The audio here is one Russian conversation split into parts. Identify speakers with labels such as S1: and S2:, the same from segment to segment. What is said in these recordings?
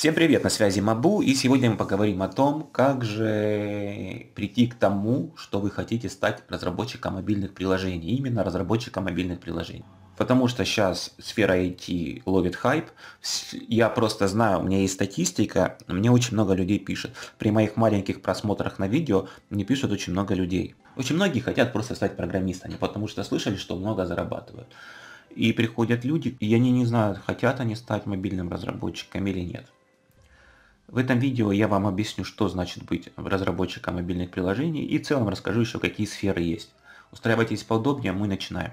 S1: Всем привет, на связи Мабу, и сегодня мы поговорим о том, как же прийти к тому, что вы хотите стать разработчиком мобильных приложений, именно разработчиком мобильных приложений. Потому что сейчас сфера IT ловит хайп. Я просто знаю, у меня есть статистика, мне очень много людей пишет. При моих маленьких просмотрах на видео мне пишут очень много людей. Очень многие хотят просто стать программистами, потому что слышали, что много зарабатывают. И приходят люди, и они не знают, хотят они стать мобильным разработчиком или нет. В этом видео я вам объясню, что значит быть разработчиком мобильных приложений и в целом расскажу еще, какие сферы есть. Устраивайтесь поудобнее, мы начинаем.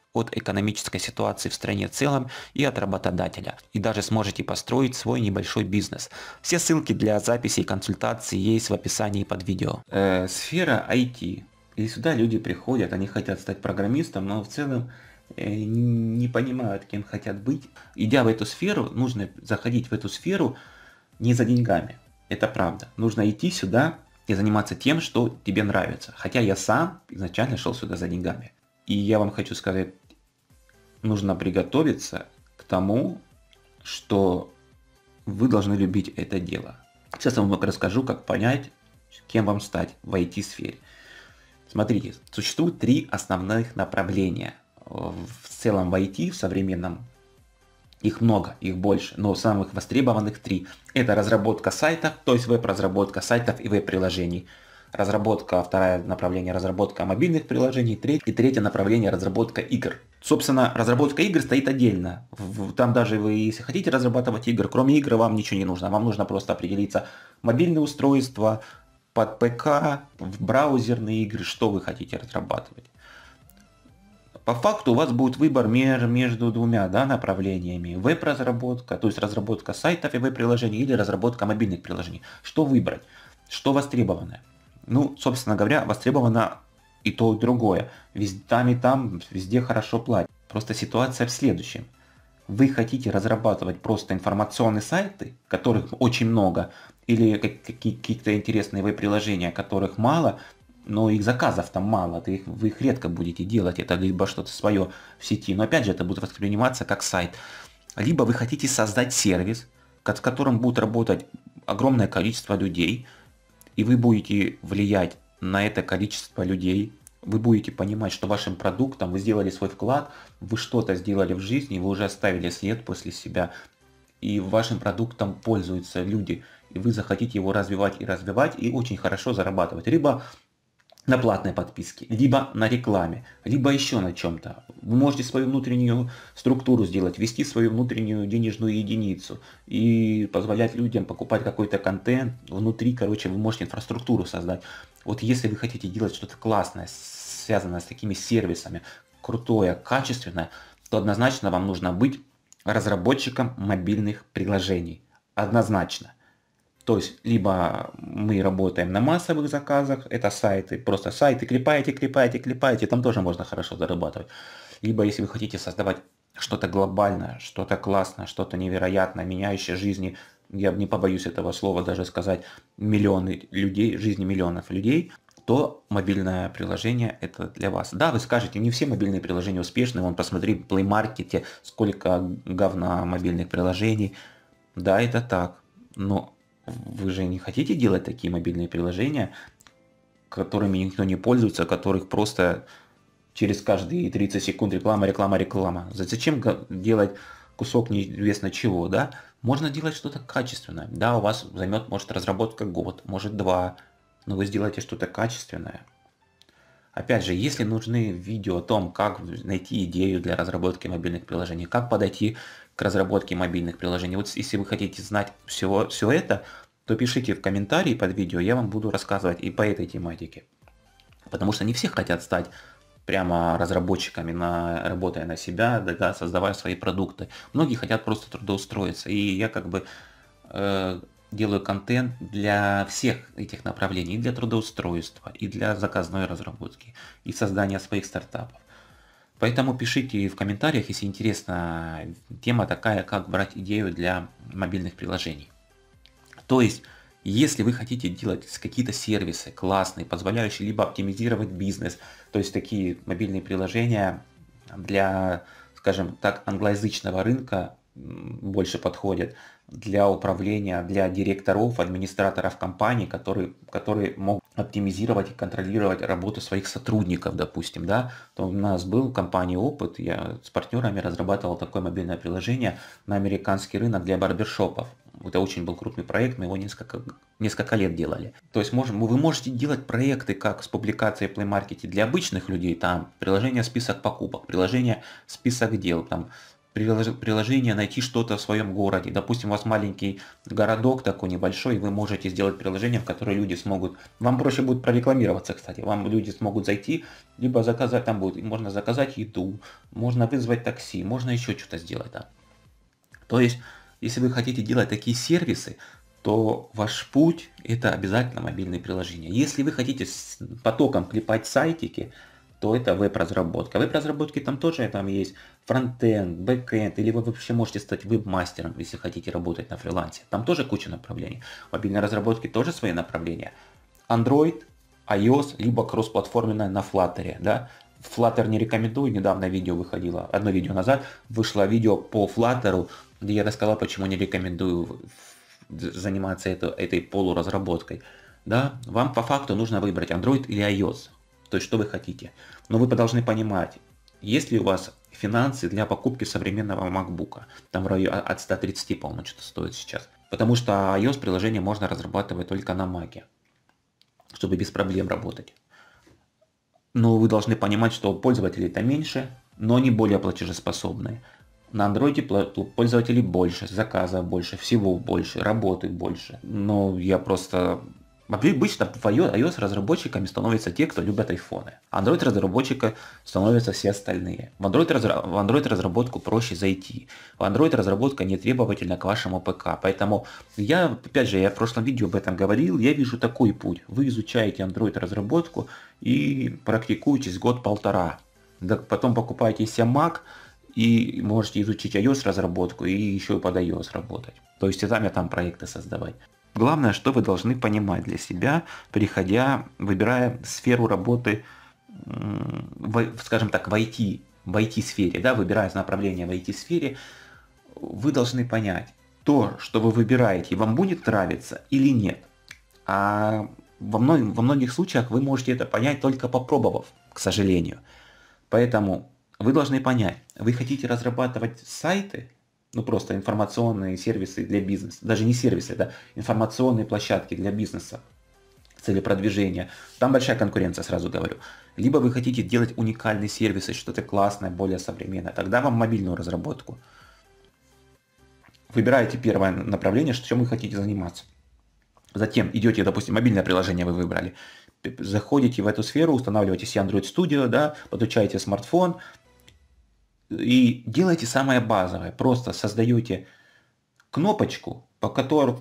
S1: от экономической ситуации в стране в целом и от работодателя, и даже сможете построить свой небольшой бизнес. Все ссылки для записи и консультации есть в описании под видео. Э, сфера IT. И сюда люди приходят, они хотят стать программистом, но в целом э, не понимают, кем хотят быть. Идя в эту сферу, нужно заходить в эту сферу не за деньгами. Это правда. Нужно идти сюда и заниматься тем, что тебе нравится. Хотя я сам изначально шел сюда за деньгами. И я вам хочу сказать нужно приготовиться к тому, что вы должны любить это дело. Сейчас я вам расскажу, как понять, кем вам стать в IT-сфере. Смотрите, существует три основных направления э, в целом в IT, в современном. Их много, их больше, но самых востребованных три. Это разработка сайтов, то есть веб-разработка сайтов и веб-приложений – разработка, второе направление разработка мобильных приложений, треть, и третье направление разработка игр. Собственно, разработка игр стоит отдельно. Там даже вы, если хотите разрабатывать игры, кроме игр вам ничего не нужно. Вам нужно просто определиться мобильное устройство, под ПК, в браузерные игры, что вы хотите разрабатывать. По факту у вас будет выбор между двумя да, направлениями. Веб-разработка, то есть разработка сайтов и веб-приложений или разработка мобильных приложений. Что выбрать? Что востребованное? Ну, собственно говоря, востребовано и то, и другое. Везде, там и там, везде хорошо платят. Просто ситуация в следующем. Вы хотите разрабатывать просто информационные сайты, которых очень много, или какие-то интересные веб-приложения, которых мало, но их заказов там мало, ты их, вы их редко будете делать, это либо что-то свое в сети, но опять же это будет восприниматься как сайт. Либо вы хотите создать сервис, в котором будет работать огромное количество людей – и вы будете влиять на это количество людей, вы будете понимать, что вашим продуктом вы сделали свой вклад, вы что-то сделали в жизни, вы уже оставили след после себя, и вашим продуктом пользуются люди, и вы захотите его развивать и развивать, и очень хорошо зарабатывать. Либо на платной подписке, либо на рекламе, либо еще на чем-то. Вы можете свою внутреннюю структуру сделать, ввести свою внутреннюю денежную единицу и позволять людям покупать какой-то контент. Внутри, короче, вы можете инфраструктуру создать. Вот если вы хотите делать что-то классное, связанное с такими сервисами, крутое, качественное, то однозначно вам нужно быть разработчиком мобильных приложений. Однозначно. То есть, либо мы работаем на массовых заказах, это сайты, просто сайты, клепаете, клепаете, клепаете, там тоже можно хорошо зарабатывать. Либо, если вы хотите создавать что-то глобальное, что-то классное, что-то невероятное, меняющее жизни, я не побоюсь этого слова даже сказать, миллионы людей, жизни миллионов людей, то мобильное приложение это для вас. Да, вы скажете, не все мобильные приложения успешны, вон посмотри в Play Market, сколько говна мобильных приложений. Да, это так, но вы же не хотите делать такие мобильные приложения, которыми никто не пользуется, которых просто через каждые 30 секунд реклама, реклама, реклама. Зачем делать кусок неизвестно чего, да? Можно делать что-то качественное. Да, у вас займет, может, разработка год, может, два, но вы сделаете что-то качественное. Опять же, если нужны видео о том, как найти идею для разработки мобильных приложений, как подойти к разработке мобильных приложений, вот если вы хотите знать всего, все это, то пишите в комментарии под видео, я вам буду рассказывать и по этой тематике. Потому что не все хотят стать прямо разработчиками, на, работая на себя, да, создавая свои продукты. Многие хотят просто трудоустроиться. И я как бы э, делаю контент для всех этих направлений, и для трудоустройства, и для заказной разработки, и создания своих стартапов. Поэтому пишите в комментариях, если интересна тема такая, как брать идею для мобильных приложений. То есть, если вы хотите делать какие-то сервисы классные, позволяющие либо оптимизировать бизнес, то есть такие мобильные приложения для, скажем так, англоязычного рынка больше подходят для управления, для директоров, администраторов компаний, которые, которые могут оптимизировать и контролировать работу своих сотрудников, допустим, да, то у нас был в компании опыт, я с партнерами разрабатывал такое мобильное приложение на американский рынок для барбершопов это очень был крупный проект, мы его несколько, несколько лет делали. То есть можем, вы можете делать проекты как с публикацией в Play Market для обычных людей, там приложение список покупок, приложение список дел, там приложение найти что-то в своем городе. Допустим, у вас маленький городок такой небольшой, и вы можете сделать приложение, в которое люди смогут... Вам проще будет прорекламироваться, кстати. Вам люди смогут зайти, либо заказать, там будет, можно заказать еду, можно вызвать такси, можно еще что-то сделать Да. То есть если вы хотите делать такие сервисы, то ваш путь это обязательно мобильные приложения. Если вы хотите с потоком клепать сайтики, то это веб-разработка. Веб-разработки там тоже там есть фронтенд, бэкенд, или вы вообще можете стать веб-мастером, если хотите работать на фрилансе. Там тоже куча направлений. Мобильные разработки тоже свои направления. Android, iOS, либо кроссплатформенная на Flutter. Да? Flutter не рекомендую, недавно видео выходило, одно видео назад вышло видео по Flutter где я рассказал, почему не рекомендую заниматься это, этой полуразработкой. Да, вам по факту нужно выбрать Android или iOS, то есть что вы хотите. Но вы должны понимать, есть ли у вас финансы для покупки современного MacBook, там в районе а, от 130, по-моему, что-то стоит сейчас. Потому что iOS приложение можно разрабатывать только на Mac, чтобы без проблем работать. Но вы должны понимать, что пользователей-то меньше, но они более платежеспособные. На андроиде пользователей больше, заказов больше, всего больше, работы больше. Но я просто... Обычно в iOS разработчиками становятся те, кто любят айфоны. А Android разработчика становятся все остальные. В Android, разра... в Android разработку проще зайти. В Android разработка не требовательна к вашему ПК. Поэтому я, опять же, я в прошлом видео об этом говорил, я вижу такой путь. Вы изучаете Android разработку и практикуетесь год-полтора. Потом покупаете себе Mac, и можете изучить iOS разработку и еще и под iOS работать. То есть и там, и там проекты создавать. Главное, что вы должны понимать для себя, приходя, выбирая сферу работы, в, скажем так, в IT, в IT-сфере, да, выбирая направление в IT-сфере, вы должны понять, то, что вы выбираете, вам будет нравиться или нет. А во, многих, во многих случаях вы можете это понять только попробовав, к сожалению. Поэтому вы должны понять, вы хотите разрабатывать сайты, ну просто информационные сервисы для бизнеса, даже не сервисы, это информационные площадки для бизнеса цели продвижения. Там большая конкуренция, сразу говорю. Либо вы хотите делать уникальные сервисы, что-то классное, более современное. Тогда вам мобильную разработку. Выбираете первое направление, чем вы хотите заниматься. Затем идете, допустим, мобильное приложение вы выбрали, заходите в эту сферу, устанавливаете себе Android Studio, да, подключаете смартфон, и делайте самое базовое. Просто создаете кнопочку, по которой,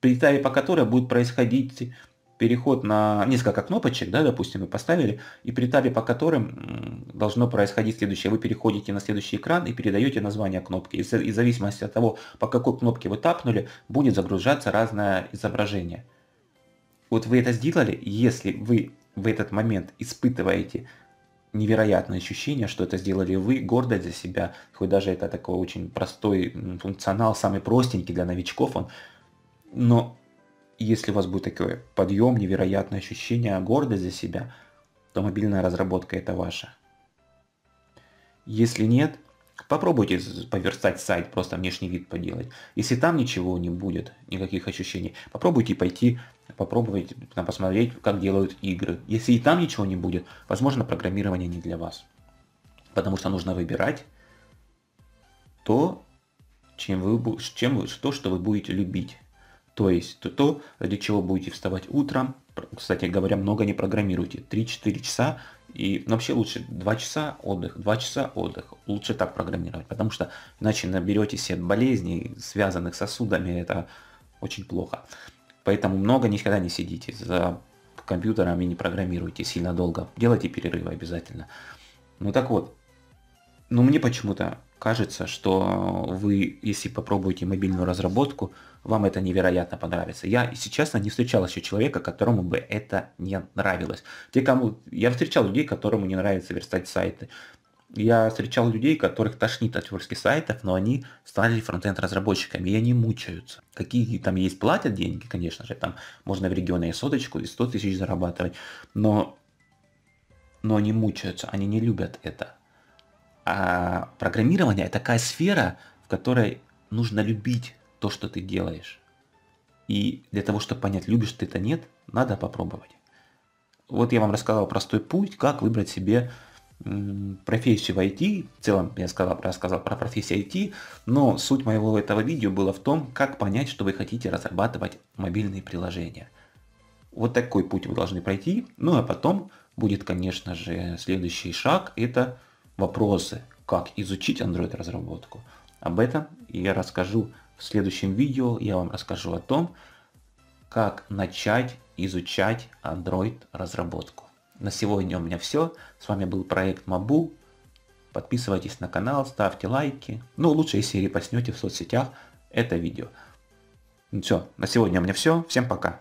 S1: при по которой будет происходить переход на несколько кнопочек, да, допустим, мы поставили, и при табе по которым должно происходить следующее. Вы переходите на следующий экран и передаете название кнопки. И в зависимости от того, по какой кнопке вы тапнули, будет загружаться разное изображение. Вот вы это сделали, если вы в этот момент испытываете невероятное ощущение, что это сделали вы, гордость за себя, хоть даже это такой очень простой функционал, самый простенький для новичков он, но если у вас будет такой подъем, невероятное ощущение, гордость за себя, то мобильная разработка это ваша. Если нет, попробуйте поверстать сайт, просто внешний вид поделать. Если там ничего не будет, никаких ощущений, попробуйте пойти попробовать там, посмотреть, как делают игры. Если и там ничего не будет, возможно, программирование не для вас. Потому что нужно выбирать то, чем вы, чем, то, что вы будете любить. То есть то, то, ради чего будете вставать утром. Кстати говоря, много не программируйте. 3-4 часа и ну, вообще лучше 2 часа отдых, 2 часа отдых. Лучше так программировать, потому что иначе наберете себе болезней, связанных сосудами, это очень плохо. Поэтому много никогда не сидите за компьютером и не программируйте сильно долго. Делайте перерывы обязательно. Ну так вот, ну мне почему-то кажется, что вы, если попробуете мобильную разработку, вам это невероятно понравится. Я, если честно, не встречал еще человека, которому бы это не нравилось. Те, кому... Я встречал людей, которому не нравится верстать сайты я встречал людей, которых тошнит от творческих сайтов, но они стали фронтенд-разработчиками, и они мучаются. Какие там есть платят деньги, конечно же, там можно в регионе и соточку, и 100 тысяч зарабатывать, но, но они мучаются, они не любят это. А программирование – это такая сфера, в которой нужно любить то, что ты делаешь. И для того, чтобы понять, любишь ты это нет, надо попробовать. Вот я вам рассказал простой путь, как выбрать себе профессию в IT, в целом я сказал, рассказал про профессию IT, но суть моего этого видео была в том, как понять, что вы хотите разрабатывать мобильные приложения. Вот такой путь вы должны пройти, ну а потом будет, конечно же, следующий шаг, это вопросы, как изучить Android разработку. Об этом я расскажу в следующем видео, я вам расскажу о том, как начать изучать Android разработку. На сегодня у меня все. С вами был проект Мабу. Подписывайтесь на канал, ставьте лайки. Ну, лучше, если репостнете в соцсетях это видео. Ну, все, на сегодня у меня все. Всем пока.